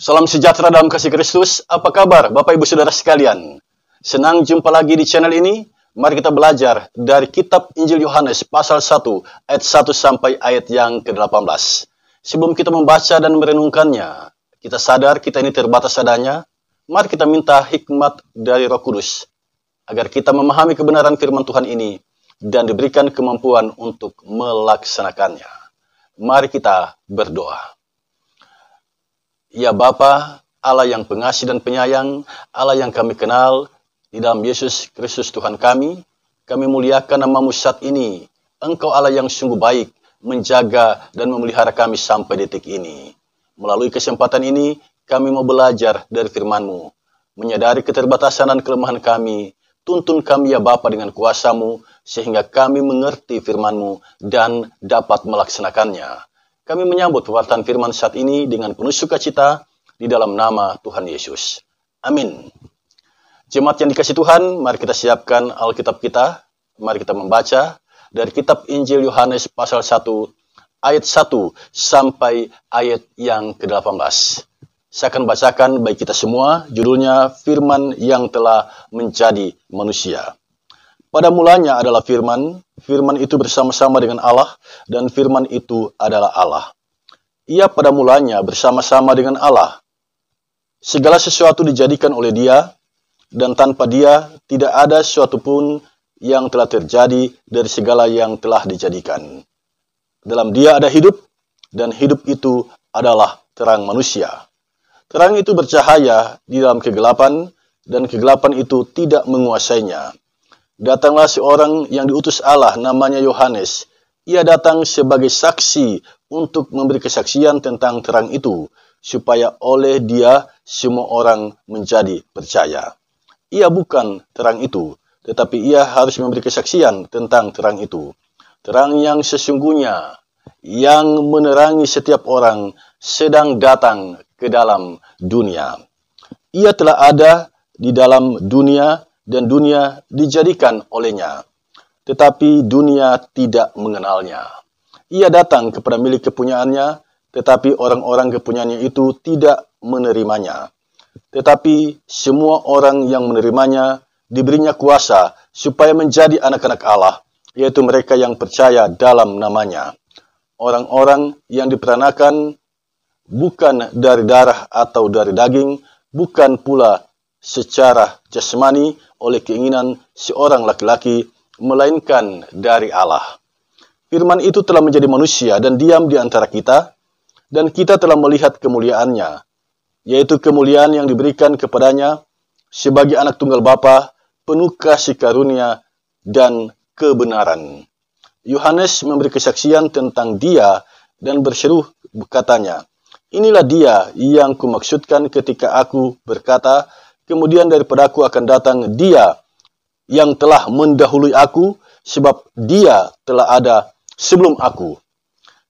Salam sejahtera dalam kasih Kristus. Apa kabar Bapak Ibu Saudara sekalian? Senang jumpa lagi di channel ini. Mari kita belajar dari kitab Injil Yohanes pasal 1 ayat 1 sampai ayat yang ke-18. Sebelum kita membaca dan merenungkannya, kita sadar kita ini terbatas adanya. Mari kita minta hikmat dari Roh Kudus agar kita memahami kebenaran firman Tuhan ini dan diberikan kemampuan untuk melaksanakannya. Mari kita berdoa. Ya Bapa, Allah yang pengasih dan penyayang, Allah yang kami kenal, di dalam Yesus Kristus Tuhan kami, kami muliakan namamu saat ini. Engkau Allah yang sungguh baik, menjaga dan memelihara kami sampai detik ini. Melalui kesempatan ini, kami mau belajar dari FirmanMu, menyadari keterbatasan dan kelemahan kami, tuntun kami ya Bapa dengan kuasamu, sehingga kami mengerti FirmanMu dan dapat melaksanakannya. Kami menyambut pewartaan firman saat ini dengan penuh sukacita di dalam nama Tuhan Yesus. Amin. Jemaat yang dikasih Tuhan, mari kita siapkan Alkitab kita. Mari kita membaca dari kitab Injil Yohanes pasal 1 ayat 1 sampai ayat yang ke-18. Saya akan bacakan bagi kita semua judulnya Firman yang telah menjadi manusia. Pada mulanya adalah firman, firman itu bersama-sama dengan Allah, dan firman itu adalah Allah. Ia pada mulanya bersama-sama dengan Allah. Segala sesuatu dijadikan oleh dia, dan tanpa dia tidak ada sesuatu pun yang telah terjadi dari segala yang telah dijadikan. Dalam dia ada hidup, dan hidup itu adalah terang manusia. Terang itu bercahaya di dalam kegelapan, dan kegelapan itu tidak menguasainya. Datanglah seorang yang diutus Allah namanya Yohanes. Ia datang sebagai saksi untuk memberi kesaksian tentang terang itu, supaya oleh dia semua orang menjadi percaya. Ia bukan terang itu, tetapi ia harus memberi kesaksian tentang terang itu. Terang yang sesungguhnya, yang menerangi setiap orang sedang datang ke dalam dunia. Ia telah ada di dalam dunia dan dunia dijadikan olehnya. Tetapi dunia tidak mengenalnya. Ia datang kepada milik kepunyaannya, tetapi orang-orang kepunyaannya itu tidak menerimanya. Tetapi semua orang yang menerimanya diberinya kuasa supaya menjadi anak-anak Allah, yaitu mereka yang percaya dalam namanya. Orang-orang yang diperanakan bukan dari darah atau dari daging, bukan pula secara jasmani oleh keinginan seorang laki-laki, melainkan dari Allah. Firman itu telah menjadi manusia dan diam di antara kita, dan kita telah melihat kemuliaannya, yaitu kemuliaan yang diberikan kepadanya sebagai anak tunggal Bapa, penuh kasih karunia dan kebenaran. Yohanes memberi kesaksian tentang dia dan berseru katanya, Inilah dia yang kumaksudkan ketika aku berkata, kemudian daripada aku akan datang dia yang telah mendahului aku, sebab dia telah ada sebelum aku.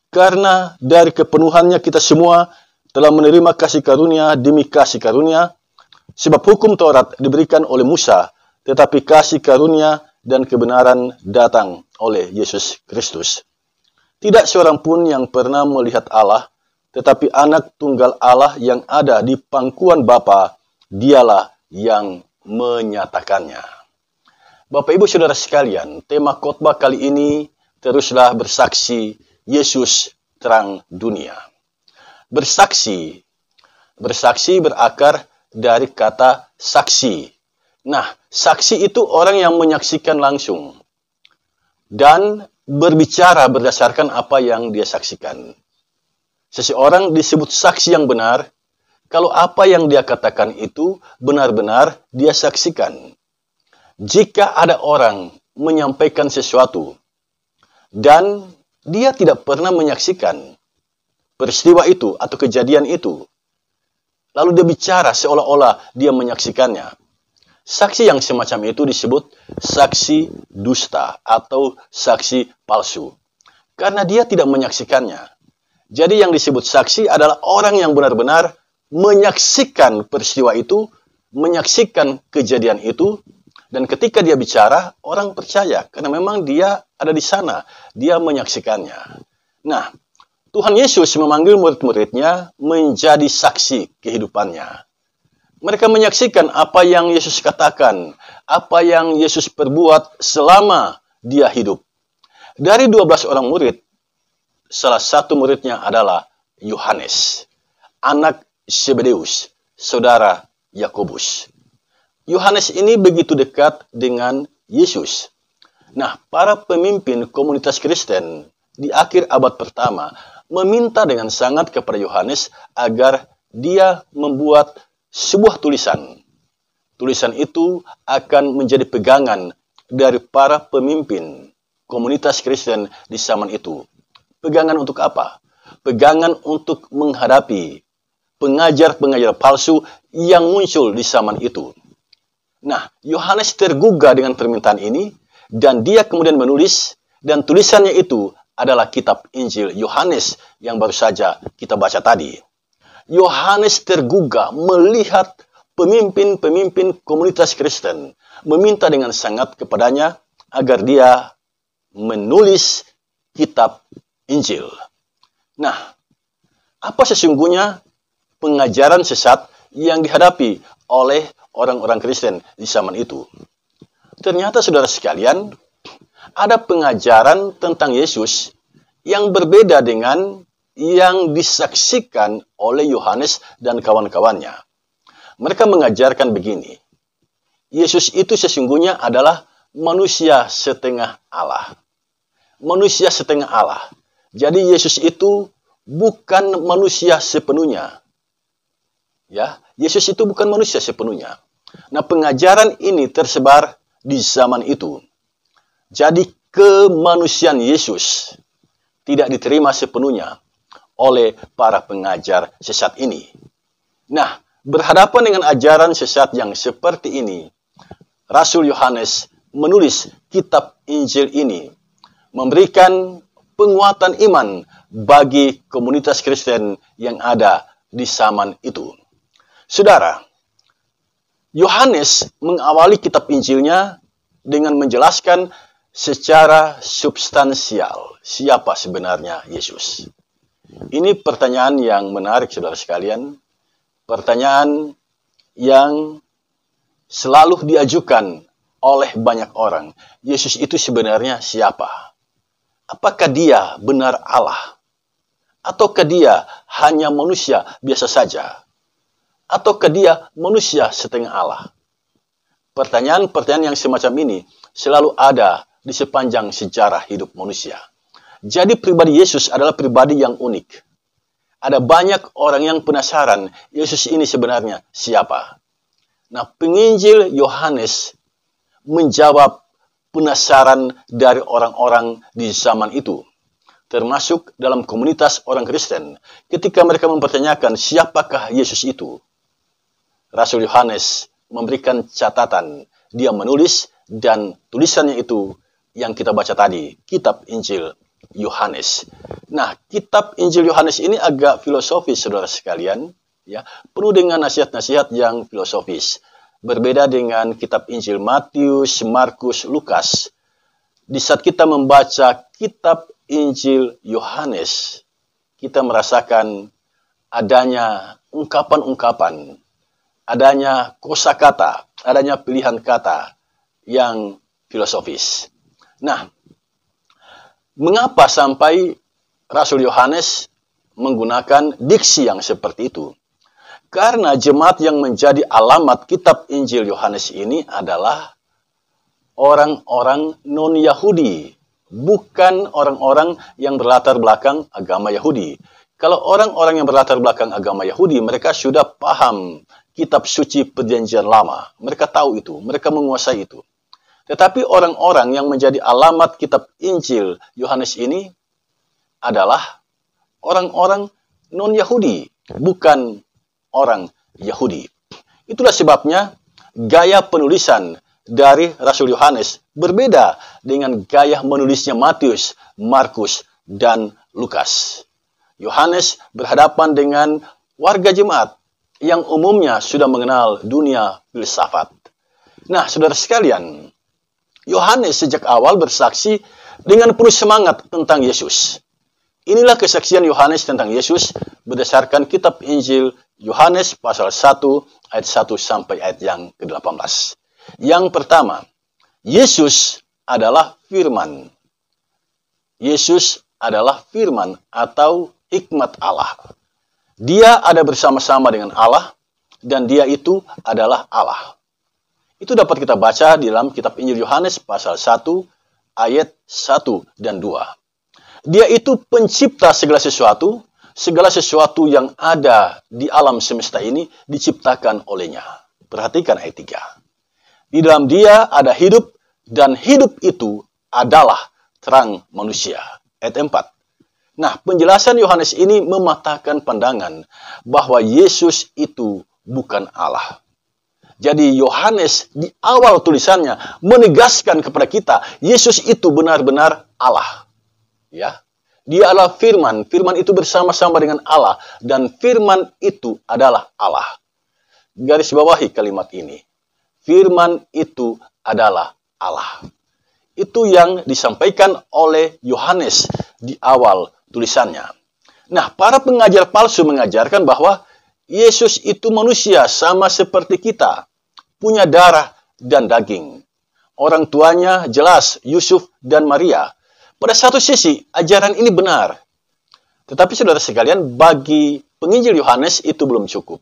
Karena dari kepenuhannya kita semua telah menerima kasih karunia demi kasih karunia, sebab hukum Taurat diberikan oleh Musa, tetapi kasih karunia dan kebenaran datang oleh Yesus Kristus. Tidak seorang pun yang pernah melihat Allah, tetapi anak tunggal Allah yang ada di pangkuan Bapa, dialah yang menyatakannya. Bapak Ibu Saudara sekalian, tema khotbah kali ini teruslah bersaksi Yesus terang dunia. Bersaksi bersaksi berakar dari kata saksi. Nah, saksi itu orang yang menyaksikan langsung dan berbicara berdasarkan apa yang dia saksikan. Seseorang disebut saksi yang benar kalau apa yang dia katakan itu benar-benar dia saksikan. Jika ada orang menyampaikan sesuatu dan dia tidak pernah menyaksikan peristiwa itu atau kejadian itu, lalu dia bicara seolah-olah dia menyaksikannya. Saksi yang semacam itu disebut saksi dusta atau saksi palsu karena dia tidak menyaksikannya. Jadi yang disebut saksi adalah orang yang benar-benar menyaksikan peristiwa itu, menyaksikan kejadian itu, dan ketika dia bicara, orang percaya karena memang dia ada di sana, dia menyaksikannya. Nah, Tuhan Yesus memanggil murid-muridnya menjadi saksi kehidupannya. Mereka menyaksikan apa yang Yesus katakan, apa yang Yesus perbuat selama dia hidup. Dari 12 orang murid, salah satu muridnya adalah Yohanes, anak Zebedeus, saudara Yakobus. Yohanes ini begitu dekat dengan Yesus. Nah, para pemimpin komunitas Kristen di akhir abad pertama meminta dengan sangat kepada Yohanes agar dia membuat sebuah tulisan. Tulisan itu akan menjadi pegangan dari para pemimpin komunitas Kristen di zaman itu. Pegangan untuk apa? Pegangan untuk menghadapi pengajar-pengajar palsu yang muncul di zaman itu. Nah, Yohanes tergugah dengan permintaan ini dan dia kemudian menulis dan tulisannya itu adalah kitab Injil Yohanes yang baru saja kita baca tadi. Yohanes tergugah melihat pemimpin-pemimpin komunitas Kristen meminta dengan sangat kepadanya agar dia menulis kitab Injil. Nah, apa sesungguhnya pengajaran sesat yang dihadapi oleh orang-orang Kristen di zaman itu. Ternyata saudara sekalian, ada pengajaran tentang Yesus yang berbeda dengan yang disaksikan oleh Yohanes dan kawan-kawannya. Mereka mengajarkan begini, Yesus itu sesungguhnya adalah manusia setengah Allah. Manusia setengah Allah. Jadi Yesus itu bukan manusia sepenuhnya. Ya, Yesus itu bukan manusia sepenuhnya. Nah, pengajaran ini tersebar di zaman itu. Jadi kemanusiaan Yesus tidak diterima sepenuhnya oleh para pengajar sesat ini. Nah, berhadapan dengan ajaran sesat yang seperti ini, Rasul Yohanes menulis kitab Injil ini memberikan penguatan iman bagi komunitas Kristen yang ada di zaman itu. Saudara, Yohanes mengawali kitab Injilnya dengan menjelaskan secara substansial siapa sebenarnya Yesus. Ini pertanyaan yang menarik saudara sekalian. Pertanyaan yang selalu diajukan oleh banyak orang. Yesus itu sebenarnya siapa? Apakah dia benar Allah? Ataukah dia hanya manusia biasa saja? atau ke dia manusia setengah Allah? Pertanyaan-pertanyaan yang semacam ini selalu ada di sepanjang sejarah hidup manusia. Jadi pribadi Yesus adalah pribadi yang unik. Ada banyak orang yang penasaran Yesus ini sebenarnya siapa. Nah, penginjil Yohanes menjawab penasaran dari orang-orang di zaman itu termasuk dalam komunitas orang Kristen, ketika mereka mempertanyakan siapakah Yesus itu. Rasul Yohanes memberikan catatan. Dia menulis dan tulisannya itu yang kita baca tadi, kitab Injil Yohanes. Nah, kitab Injil Yohanes ini agak filosofis Saudara sekalian, ya, penuh dengan nasihat-nasihat yang filosofis. Berbeda dengan kitab Injil Matius, Markus, Lukas. Di saat kita membaca kitab Injil Yohanes, kita merasakan adanya ungkapan-ungkapan adanya kosa kata, adanya pilihan kata yang filosofis. Nah, mengapa sampai Rasul Yohanes menggunakan diksi yang seperti itu? Karena jemaat yang menjadi alamat kitab Injil Yohanes ini adalah orang-orang non-Yahudi, bukan orang-orang yang berlatar belakang agama Yahudi. Kalau orang-orang yang berlatar belakang agama Yahudi, mereka sudah paham kitab suci perjanjian lama. Mereka tahu itu, mereka menguasai itu. Tetapi orang-orang yang menjadi alamat kitab Injil Yohanes ini adalah orang-orang non-Yahudi, bukan orang Yahudi. Itulah sebabnya gaya penulisan dari Rasul Yohanes berbeda dengan gaya menulisnya Matius, Markus, dan Lukas. Yohanes berhadapan dengan warga jemaat yang umumnya sudah mengenal dunia filsafat. Nah, saudara sekalian, Yohanes sejak awal bersaksi dengan penuh semangat tentang Yesus. Inilah kesaksian Yohanes tentang Yesus berdasarkan kitab Injil Yohanes pasal 1 ayat 1 sampai ayat yang ke-18. Yang pertama, Yesus adalah firman. Yesus adalah firman atau hikmat Allah. Dia ada bersama-sama dengan Allah, dan dia itu adalah Allah. Itu dapat kita baca di dalam kitab Injil Yohanes pasal 1 ayat 1 dan 2. Dia itu pencipta segala sesuatu, segala sesuatu yang ada di alam semesta ini diciptakan olehnya. Perhatikan ayat 3. Di dalam dia ada hidup, dan hidup itu adalah terang manusia. Ayat 4. Nah, penjelasan Yohanes ini mematahkan pandangan bahwa Yesus itu bukan Allah. Jadi Yohanes di awal tulisannya menegaskan kepada kita Yesus itu benar-benar Allah. Ya. Dia adalah firman, firman itu bersama-sama dengan Allah dan firman itu adalah Allah. Garis bawahi kalimat ini. Firman itu adalah Allah. Itu yang disampaikan oleh Yohanes di awal tulisannya. Nah, para pengajar palsu mengajarkan bahwa Yesus itu manusia sama seperti kita, punya darah dan daging. Orang tuanya jelas Yusuf dan Maria. Pada satu sisi, ajaran ini benar. Tetapi saudara sekalian, bagi penginjil Yohanes itu belum cukup.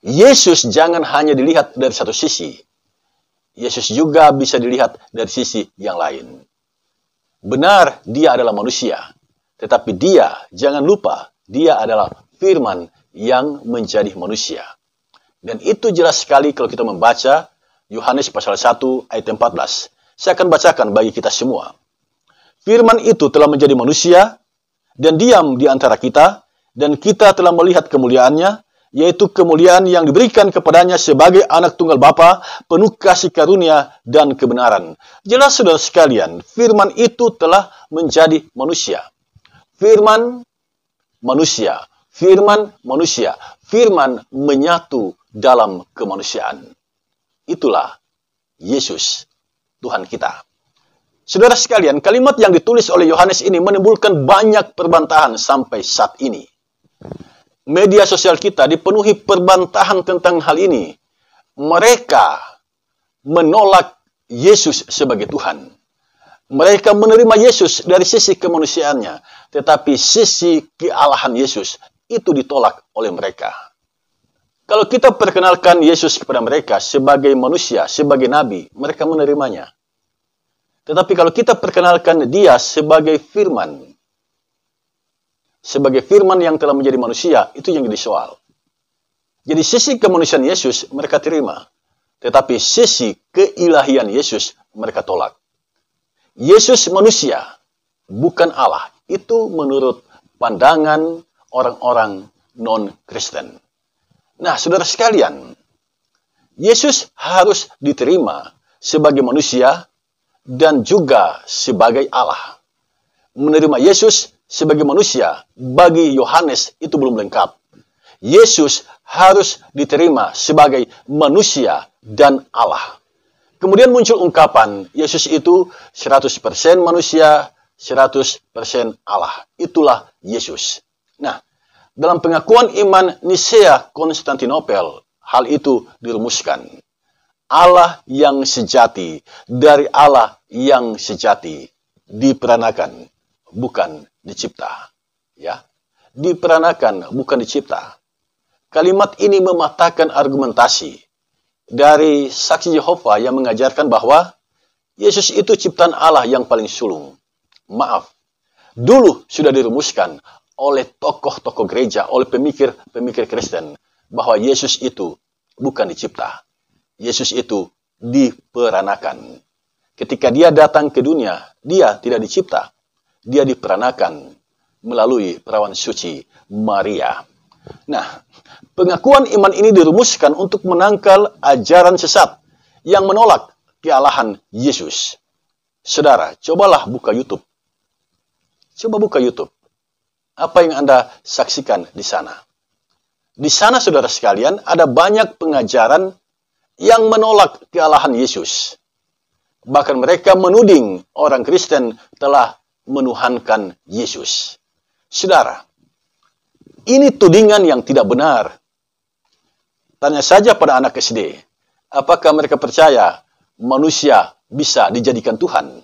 Yesus jangan hanya dilihat dari satu sisi, Yesus juga bisa dilihat dari sisi yang lain. Benar, dia adalah manusia, tetapi dia, jangan lupa, dia adalah firman yang menjadi manusia. Dan itu jelas sekali kalau kita membaca Yohanes pasal 1 ayat 14. Saya akan bacakan bagi kita semua. Firman itu telah menjadi manusia dan diam di antara kita, dan kita telah melihat kemuliaannya, yaitu kemuliaan yang diberikan kepadanya sebagai anak tunggal Bapa, penuh kasih karunia dan kebenaran. Jelas saudara sekalian, firman itu telah menjadi manusia. Firman manusia, firman manusia, firman menyatu dalam kemanusiaan. Itulah Yesus, Tuhan kita. Saudara sekalian, kalimat yang ditulis oleh Yohanes ini menimbulkan banyak perbantahan sampai saat ini media sosial kita dipenuhi perbantahan tentang hal ini. Mereka menolak Yesus sebagai Tuhan. Mereka menerima Yesus dari sisi kemanusiaannya, tetapi sisi kealahan Yesus itu ditolak oleh mereka. Kalau kita perkenalkan Yesus kepada mereka sebagai manusia, sebagai nabi, mereka menerimanya. Tetapi kalau kita perkenalkan dia sebagai firman, sebagai firman yang telah menjadi manusia, itu yang jadi soal. Jadi sisi kemanusiaan Yesus mereka terima, tetapi sisi keilahian Yesus mereka tolak. Yesus manusia, bukan Allah. Itu menurut pandangan orang-orang non-Kristen. Nah, saudara sekalian, Yesus harus diterima sebagai manusia dan juga sebagai Allah. Menerima Yesus sebagai manusia bagi Yohanes itu belum lengkap. Yesus harus diterima sebagai manusia dan Allah. Kemudian muncul ungkapan Yesus itu 100% manusia, 100% Allah. Itulah Yesus. Nah, dalam pengakuan iman Nisea Konstantinopel, hal itu dirumuskan. Allah yang sejati, dari Allah yang sejati, diperanakan bukan dicipta. Ya, diperanakan bukan dicipta. Kalimat ini mematahkan argumentasi dari saksi Yehova yang mengajarkan bahwa Yesus itu ciptaan Allah yang paling sulung. Maaf, dulu sudah dirumuskan oleh tokoh-tokoh gereja, oleh pemikir-pemikir Kristen, bahwa Yesus itu bukan dicipta. Yesus itu diperanakan. Ketika dia datang ke dunia, dia tidak dicipta dia diperanakan melalui perawan suci Maria. Nah, pengakuan iman ini dirumuskan untuk menangkal ajaran sesat yang menolak kealahan Yesus. Saudara, cobalah buka YouTube. Coba buka YouTube. Apa yang Anda saksikan di sana? Di sana, saudara sekalian, ada banyak pengajaran yang menolak kealahan Yesus. Bahkan mereka menuding orang Kristen telah menuhankan Yesus. Saudara, ini tudingan yang tidak benar. Tanya saja pada anak SD, apakah mereka percaya manusia bisa dijadikan Tuhan?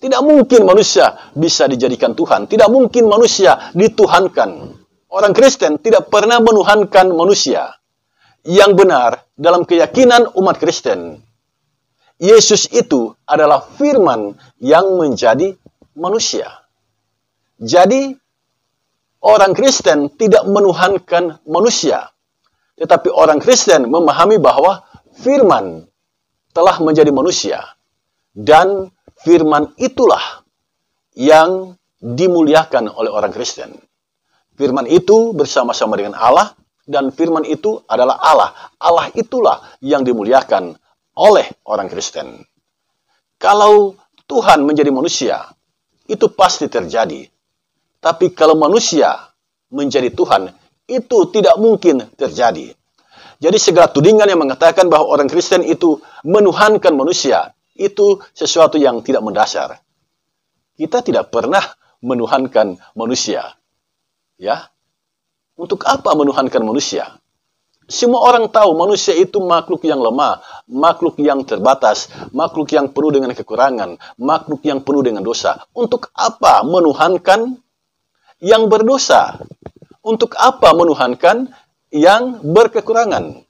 Tidak mungkin manusia bisa dijadikan Tuhan. Tidak mungkin manusia dituhankan. Orang Kristen tidak pernah menuhankan manusia. Yang benar dalam keyakinan umat Kristen, Yesus itu adalah firman yang menjadi manusia. Jadi, orang Kristen tidak menuhankan manusia. Tetapi orang Kristen memahami bahwa firman telah menjadi manusia. Dan firman itulah yang dimuliakan oleh orang Kristen. Firman itu bersama-sama dengan Allah, dan firman itu adalah Allah. Allah itulah yang dimuliakan oleh orang Kristen. Kalau Tuhan menjadi manusia, itu pasti terjadi. Tapi kalau manusia menjadi Tuhan, itu tidak mungkin terjadi. Jadi segala tudingan yang mengatakan bahwa orang Kristen itu menuhankan manusia, itu sesuatu yang tidak mendasar. Kita tidak pernah menuhankan manusia. Ya. Untuk apa menuhankan manusia? Semua orang tahu manusia itu makhluk yang lemah, makhluk yang terbatas, makhluk yang penuh dengan kekurangan, makhluk yang penuh dengan dosa. Untuk apa menuhankan yang berdosa? Untuk apa menuhankan yang berkekurangan?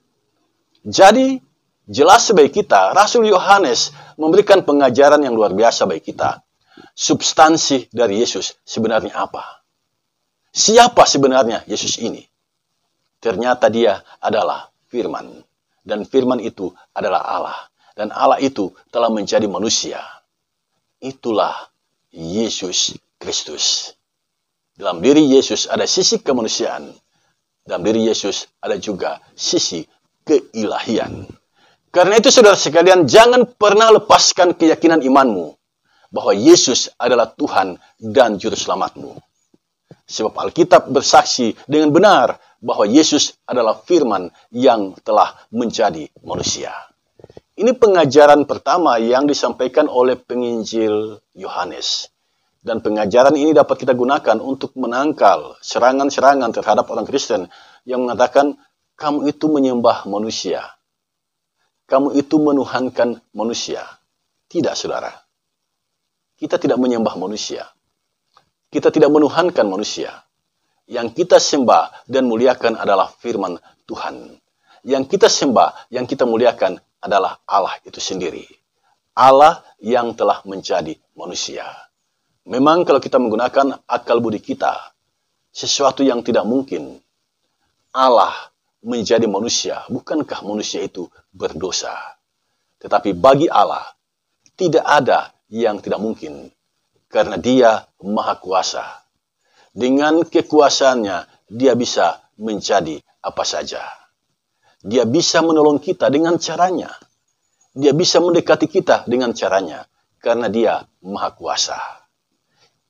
Jadi, jelas bagi kita, Rasul Yohanes memberikan pengajaran yang luar biasa bagi kita. Substansi dari Yesus sebenarnya apa? Siapa sebenarnya Yesus ini? Ternyata dia adalah firman. Dan firman itu adalah Allah. Dan Allah itu telah menjadi manusia. Itulah Yesus Kristus. Dalam diri Yesus ada sisi kemanusiaan. Dalam diri Yesus ada juga sisi keilahian. Karena itu saudara sekalian jangan pernah lepaskan keyakinan imanmu bahwa Yesus adalah Tuhan dan Juru Selamatmu. Sebab Alkitab bersaksi dengan benar bahwa Yesus adalah firman yang telah menjadi manusia. Ini pengajaran pertama yang disampaikan oleh penginjil Yohanes. Dan pengajaran ini dapat kita gunakan untuk menangkal serangan-serangan terhadap orang Kristen yang mengatakan, kamu itu menyembah manusia. Kamu itu menuhankan manusia. Tidak, saudara. Kita tidak menyembah manusia. Kita tidak menuhankan manusia. Yang kita sembah dan muliakan adalah firman Tuhan. Yang kita sembah, yang kita muliakan adalah Allah itu sendiri. Allah yang telah menjadi manusia. Memang kalau kita menggunakan akal budi kita, sesuatu yang tidak mungkin. Allah menjadi manusia, bukankah manusia itu berdosa? Tetapi bagi Allah, tidak ada yang tidak mungkin karena dia maha kuasa. Dengan kekuasaannya, dia bisa menjadi apa saja. Dia bisa menolong kita dengan caranya. Dia bisa mendekati kita dengan caranya, karena dia maha kuasa.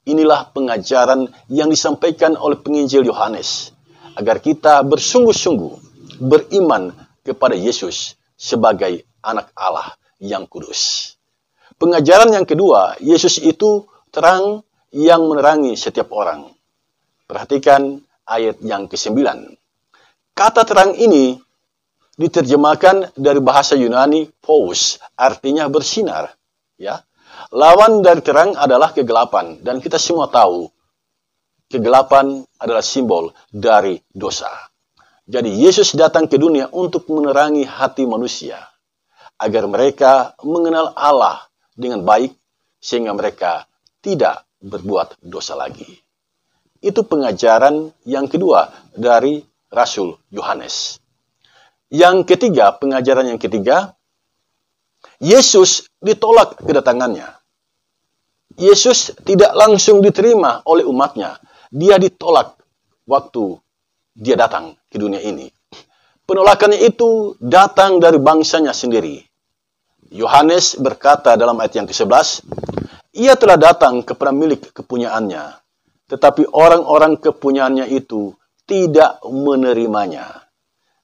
Inilah pengajaran yang disampaikan oleh penginjil Yohanes, agar kita bersungguh-sungguh beriman kepada Yesus sebagai anak Allah yang kudus. Pengajaran yang kedua, Yesus itu terang yang menerangi setiap orang. Perhatikan ayat yang ke-9. Kata terang ini diterjemahkan dari bahasa Yunani phos, artinya bersinar, ya. Lawan dari terang adalah kegelapan dan kita semua tahu kegelapan adalah simbol dari dosa. Jadi Yesus datang ke dunia untuk menerangi hati manusia agar mereka mengenal Allah dengan baik sehingga mereka tidak berbuat dosa lagi. Itu pengajaran yang kedua dari Rasul Yohanes. Yang ketiga, pengajaran yang ketiga, Yesus ditolak kedatangannya. Yesus tidak langsung diterima oleh umatnya. Dia ditolak waktu dia datang ke dunia ini. Penolakannya itu datang dari bangsanya sendiri. Yohanes berkata dalam ayat yang ke-11, ia telah datang kepada milik kepunyaannya, tetapi orang-orang kepunyaannya itu tidak menerimanya.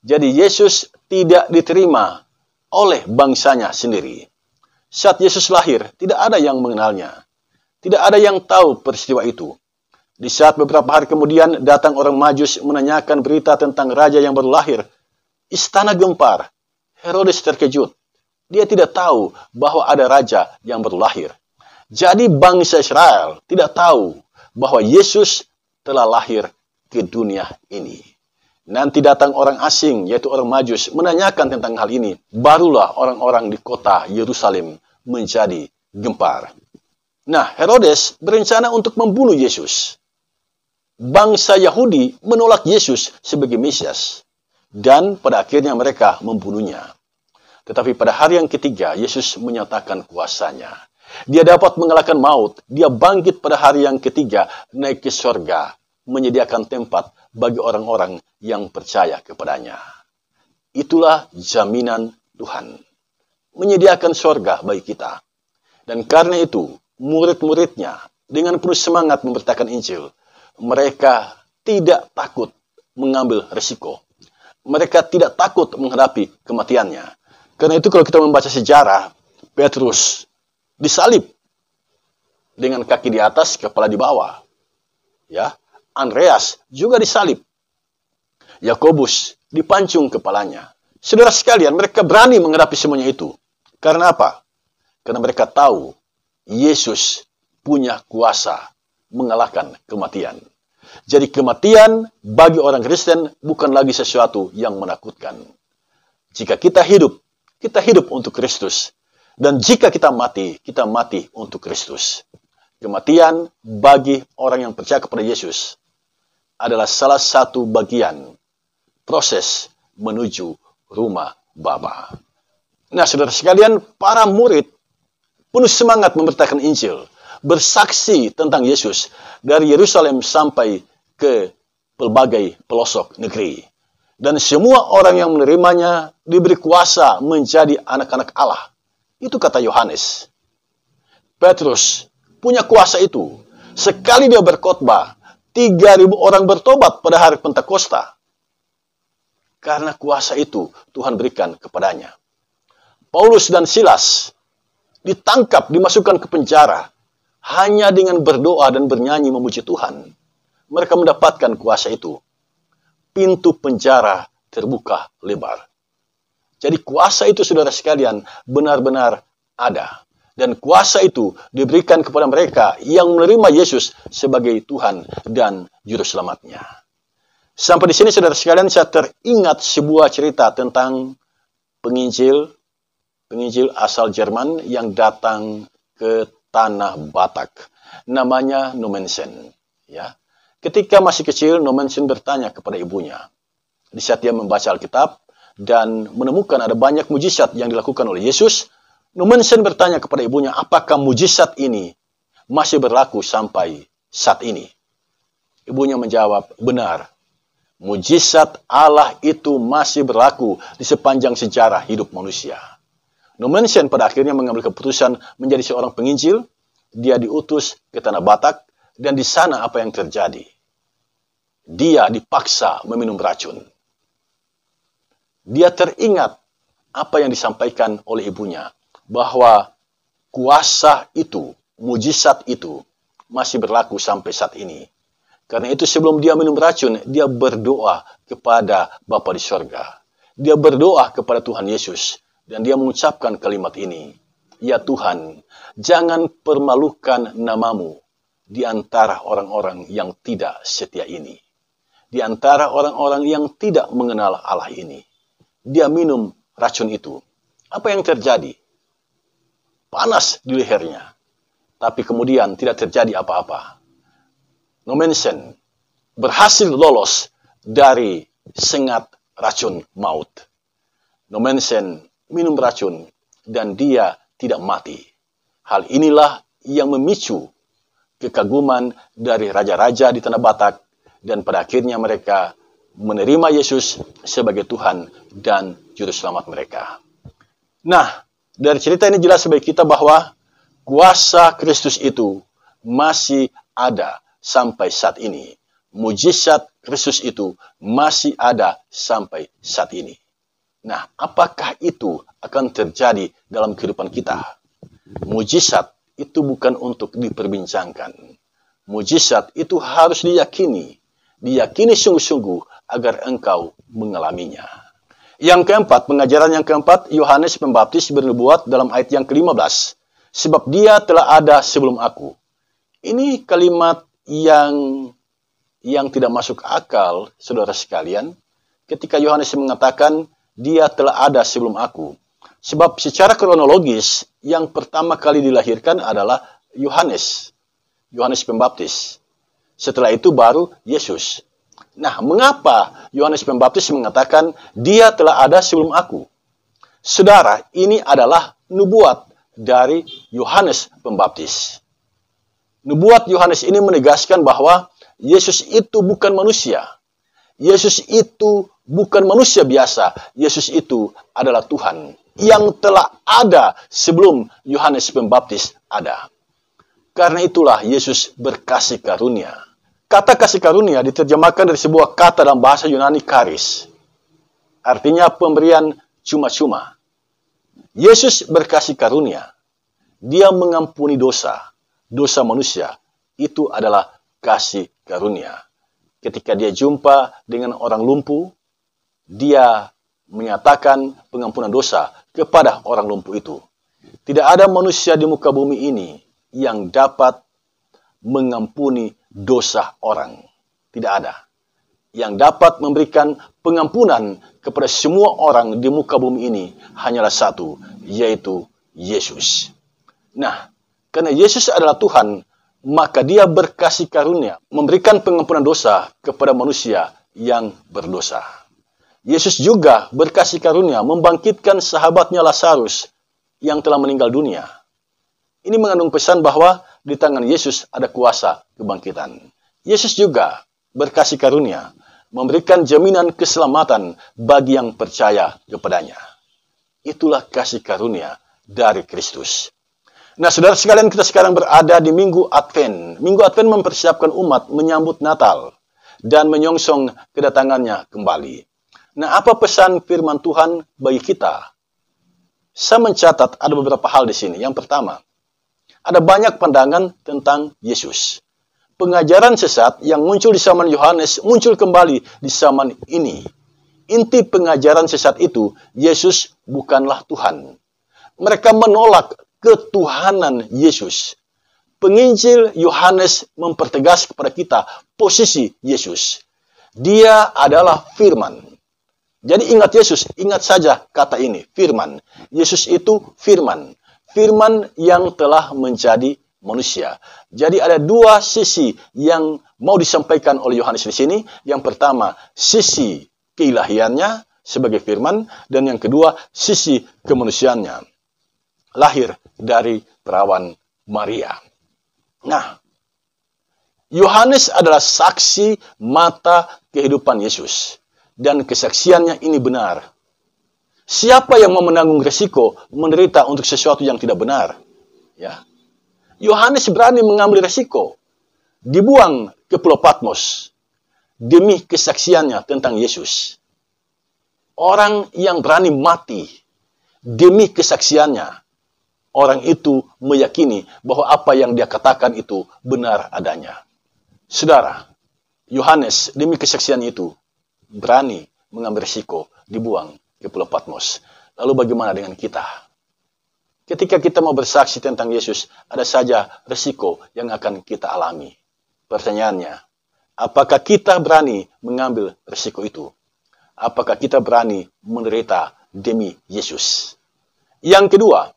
Jadi Yesus tidak diterima oleh bangsanya sendiri. Saat Yesus lahir, tidak ada yang mengenalnya. Tidak ada yang tahu peristiwa itu. Di saat beberapa hari kemudian datang orang Majus menanyakan berita tentang raja yang baru lahir, istana gempar. Herodes terkejut. Dia tidak tahu bahwa ada raja yang baru lahir. Jadi bangsa Israel tidak tahu bahwa Yesus telah lahir ke dunia ini. Nanti datang orang asing, yaitu orang Majus, menanyakan tentang hal ini. Barulah orang-orang di kota Yerusalem menjadi gempar. Nah, Herodes berencana untuk membunuh Yesus. Bangsa Yahudi menolak Yesus sebagai Mesias. Dan pada akhirnya mereka membunuhnya. Tetapi pada hari yang ketiga, Yesus menyatakan kuasanya. Dia dapat mengalahkan maut. Dia bangkit pada hari yang ketiga, naik ke surga, menyediakan tempat bagi orang-orang yang percaya kepadanya. Itulah jaminan Tuhan. Menyediakan surga bagi kita. Dan karena itu, murid-muridnya dengan penuh semangat memberitakan Injil. Mereka tidak takut mengambil risiko. Mereka tidak takut menghadapi kematiannya. Karena itu kalau kita membaca sejarah, Petrus disalib dengan kaki di atas, kepala di bawah. Ya, Andreas juga disalib. Yakobus dipancung kepalanya. Saudara sekalian, mereka berani menghadapi semuanya itu. Karena apa? Karena mereka tahu Yesus punya kuasa mengalahkan kematian. Jadi kematian bagi orang Kristen bukan lagi sesuatu yang menakutkan. Jika kita hidup, kita hidup untuk Kristus dan jika kita mati, kita mati untuk Kristus. Kematian bagi orang yang percaya kepada Yesus adalah salah satu bagian proses menuju rumah Bapa. Nah, saudara sekalian, para murid penuh semangat memberitakan Injil, bersaksi tentang Yesus dari Yerusalem sampai ke pelbagai pelosok negeri. Dan semua orang yang menerimanya diberi kuasa menjadi anak-anak Allah itu kata Yohanes. Petrus punya kuasa itu. Sekali dia berkhotbah, 3000 orang bertobat pada hari Pentakosta. Karena kuasa itu Tuhan berikan kepadanya. Paulus dan Silas ditangkap, dimasukkan ke penjara hanya dengan berdoa dan bernyanyi memuji Tuhan. Mereka mendapatkan kuasa itu. Pintu penjara terbuka lebar. Jadi kuasa itu saudara sekalian benar-benar ada. Dan kuasa itu diberikan kepada mereka yang menerima Yesus sebagai Tuhan dan Juru Selamatnya. Sampai di sini saudara sekalian saya teringat sebuah cerita tentang penginjil, penginjil asal Jerman yang datang ke tanah Batak. Namanya Nomensen. Ya. Ketika masih kecil, Nomensen bertanya kepada ibunya. Di saat dia membaca Alkitab, dan menemukan ada banyak mujizat yang dilakukan oleh Yesus, Numensen bertanya kepada ibunya, apakah mujizat ini masih berlaku sampai saat ini? Ibunya menjawab, benar. Mujizat Allah itu masih berlaku di sepanjang sejarah hidup manusia. Numensen pada akhirnya mengambil keputusan menjadi seorang penginjil. Dia diutus ke tanah Batak dan di sana apa yang terjadi? Dia dipaksa meminum racun dia teringat apa yang disampaikan oleh ibunya bahwa kuasa itu, mujizat itu masih berlaku sampai saat ini. Karena itu sebelum dia minum racun, dia berdoa kepada Bapa di sorga. Dia berdoa kepada Tuhan Yesus dan dia mengucapkan kalimat ini. Ya Tuhan, jangan permalukan namamu di antara orang-orang yang tidak setia ini. Di antara orang-orang yang tidak mengenal Allah ini dia minum racun itu, apa yang terjadi? Panas di lehernya. Tapi kemudian tidak terjadi apa-apa. Nomensen berhasil lolos dari sengat racun maut. Nomensen minum racun dan dia tidak mati. Hal inilah yang memicu kekaguman dari raja-raja di tanah Batak dan pada akhirnya mereka menerima Yesus sebagai Tuhan dan Juru Selamat mereka. Nah, dari cerita ini jelas bagi kita bahwa kuasa Kristus itu masih ada sampai saat ini. Mujizat Kristus itu masih ada sampai saat ini. Nah, apakah itu akan terjadi dalam kehidupan kita? Mujizat itu bukan untuk diperbincangkan. Mujizat itu harus diyakini, diyakini sungguh-sungguh agar engkau mengalaminya. Yang keempat, pengajaran yang keempat, Yohanes Pembaptis bernubuat dalam ayat yang ke-15. Sebab dia telah ada sebelum aku. Ini kalimat yang yang tidak masuk akal, saudara sekalian, ketika Yohanes mengatakan, dia telah ada sebelum aku. Sebab secara kronologis, yang pertama kali dilahirkan adalah Yohanes. Yohanes Pembaptis. Setelah itu baru Yesus. Nah, mengapa Yohanes Pembaptis mengatakan dia telah ada sebelum aku? Saudara, ini adalah nubuat dari Yohanes Pembaptis. Nubuat Yohanes ini menegaskan bahwa Yesus itu bukan manusia. Yesus itu bukan manusia biasa. Yesus itu adalah Tuhan yang telah ada sebelum Yohanes Pembaptis ada. Karena itulah Yesus berkasih karunia Kata kasih karunia diterjemahkan dari sebuah kata dalam bahasa Yunani karis. Artinya pemberian cuma-cuma. Yesus berkasih karunia. Dia mengampuni dosa, dosa manusia. Itu adalah kasih karunia. Ketika dia jumpa dengan orang lumpuh, dia menyatakan pengampunan dosa kepada orang lumpuh itu. Tidak ada manusia di muka bumi ini yang dapat mengampuni dosa orang. Tidak ada. Yang dapat memberikan pengampunan kepada semua orang di muka bumi ini hanyalah satu, yaitu Yesus. Nah, karena Yesus adalah Tuhan, maka dia berkasih karunia memberikan pengampunan dosa kepada manusia yang berdosa. Yesus juga berkasih karunia membangkitkan sahabatnya Lazarus yang telah meninggal dunia. Ini mengandung pesan bahwa di tangan Yesus ada kuasa kebangkitan. Yesus juga berkasih karunia memberikan jaminan keselamatan bagi yang percaya kepadanya. Itulah kasih karunia dari Kristus. Nah, saudara sekalian, kita sekarang berada di Minggu Advent. Minggu Advent mempersiapkan umat menyambut Natal dan menyongsong kedatangannya kembali. Nah, apa pesan firman Tuhan bagi kita? Saya mencatat ada beberapa hal di sini. Yang pertama, ada banyak pandangan tentang Yesus. Pengajaran sesat yang muncul di zaman Yohanes muncul kembali di zaman ini. Inti pengajaran sesat itu, Yesus bukanlah Tuhan. Mereka menolak ketuhanan Yesus. Penginjil Yohanes mempertegas kepada kita posisi Yesus. Dia adalah firman. Jadi ingat Yesus, ingat saja kata ini, firman. Yesus itu firman firman yang telah menjadi manusia. Jadi ada dua sisi yang mau disampaikan oleh Yohanes di sini. Yang pertama, sisi keilahiannya sebagai firman dan yang kedua, sisi kemanusiaannya. Lahir dari perawan Maria. Nah, Yohanes adalah saksi mata kehidupan Yesus dan kesaksiannya ini benar Siapa yang mau menanggung resiko menderita untuk sesuatu yang tidak benar? Ya. Yohanes berani mengambil resiko. Dibuang ke Pulau Patmos demi kesaksiannya tentang Yesus. Orang yang berani mati demi kesaksiannya, orang itu meyakini bahwa apa yang dia katakan itu benar adanya. Saudara, Yohanes demi kesaksian itu berani mengambil risiko dibuang di Pulau Patmos. Lalu bagaimana dengan kita? Ketika kita mau bersaksi tentang Yesus, ada saja resiko yang akan kita alami. Pertanyaannya, apakah kita berani mengambil resiko itu? Apakah kita berani menderita demi Yesus? Yang kedua,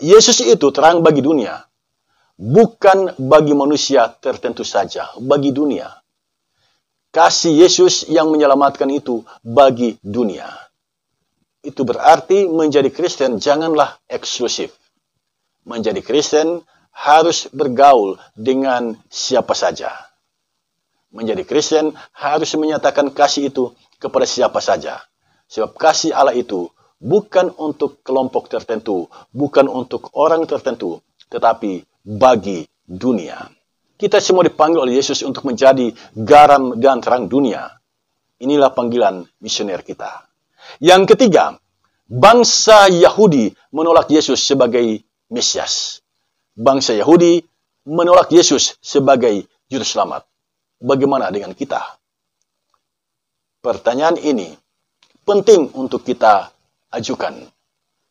Yesus itu terang bagi dunia, bukan bagi manusia tertentu saja, bagi dunia. Kasih Yesus yang menyelamatkan itu bagi dunia itu berarti menjadi Kristen janganlah eksklusif. Menjadi Kristen harus bergaul dengan siapa saja. Menjadi Kristen harus menyatakan kasih itu kepada siapa saja. Sebab kasih Allah itu bukan untuk kelompok tertentu, bukan untuk orang tertentu, tetapi bagi dunia. Kita semua dipanggil oleh Yesus untuk menjadi garam dan terang dunia. Inilah panggilan misioner kita. Yang ketiga, bangsa Yahudi menolak Yesus sebagai Mesias. Bangsa Yahudi menolak Yesus sebagai juru selamat. Bagaimana dengan kita? Pertanyaan ini penting untuk kita ajukan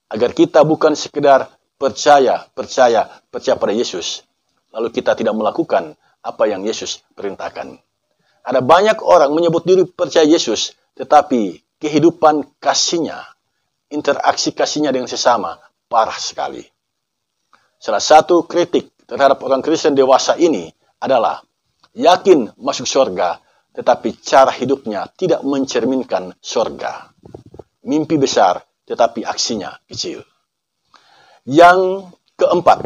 agar kita bukan sekedar percaya, percaya, percaya pada Yesus, lalu kita tidak melakukan apa yang Yesus perintahkan. Ada banyak orang menyebut diri percaya Yesus, tetapi kehidupan kasihnya, interaksi kasihnya dengan sesama parah sekali. Salah satu kritik terhadap orang Kristen dewasa ini adalah yakin masuk surga, tetapi cara hidupnya tidak mencerminkan surga. Mimpi besar, tetapi aksinya kecil. Yang keempat,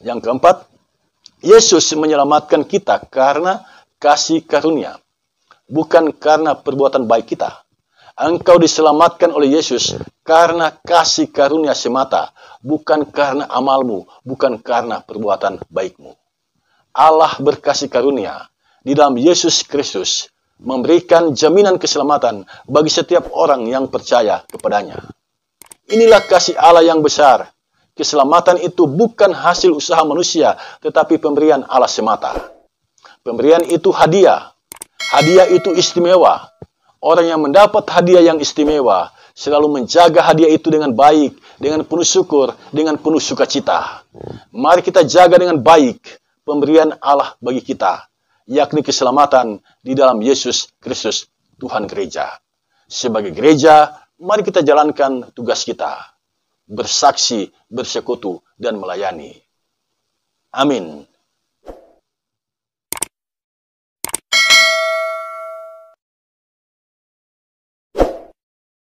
yang keempat, Yesus menyelamatkan kita karena kasih karunia, bukan karena perbuatan baik kita. Engkau diselamatkan oleh Yesus karena kasih karunia semata, bukan karena amalmu, bukan karena perbuatan baikmu. Allah berkasih karunia di dalam Yesus Kristus memberikan jaminan keselamatan bagi setiap orang yang percaya kepadanya. Inilah kasih Allah yang besar. Keselamatan itu bukan hasil usaha manusia, tetapi pemberian Allah semata. Pemberian itu hadiah. Hadiah itu istimewa, Orang yang mendapat hadiah yang istimewa selalu menjaga hadiah itu dengan baik, dengan penuh syukur, dengan penuh sukacita. Mari kita jaga dengan baik pemberian Allah bagi kita, yakni keselamatan di dalam Yesus Kristus, Tuhan gereja. Sebagai gereja, mari kita jalankan tugas kita, bersaksi, bersekutu, dan melayani. Amin.